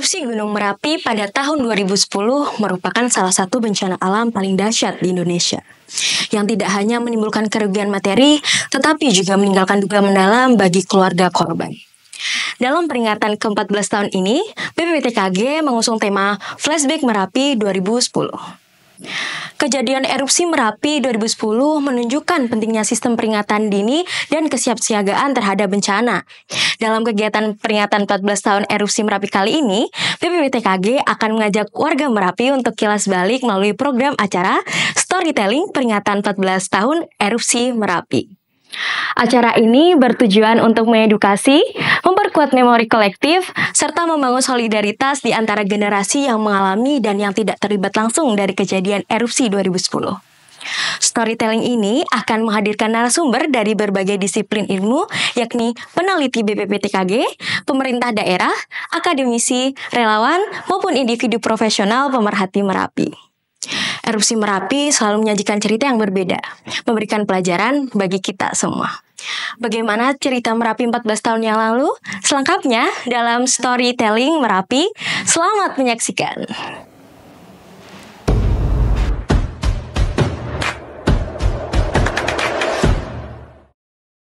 Erupsi Gunung Merapi pada tahun 2010 merupakan salah satu bencana alam paling dahsyat di Indonesia yang tidak hanya menimbulkan kerugian materi tetapi juga meninggalkan duka mendalam bagi keluarga korban. Dalam peringatan ke-14 tahun ini, BPPTKG mengusung tema Flashback Merapi 2010. Kejadian erupsi Merapi 2010 menunjukkan pentingnya sistem peringatan dini dan kesiapsiagaan terhadap bencana. Dalam kegiatan peringatan 14 tahun erupsi Merapi kali ini, BPPTKG akan mengajak warga Merapi untuk kilas balik melalui program acara Storytelling Peringatan 14 Tahun Erupsi Merapi. Acara ini bertujuan untuk mengedukasi, memperkuat memori kolektif, serta membangun solidaritas di antara generasi yang mengalami dan yang tidak terlibat langsung dari kejadian erupsi 2010. Storytelling ini akan menghadirkan narasumber dari berbagai disiplin ilmu, yakni peneliti BPPTKG, pemerintah daerah, akademisi, relawan, maupun individu profesional pemerhati Merapi. Erupsi Merapi selalu menyajikan cerita yang berbeda, memberikan pelajaran bagi kita semua. Bagaimana cerita Merapi 14 tahun yang lalu? Selengkapnya dalam Storytelling Merapi. Selamat menyaksikan.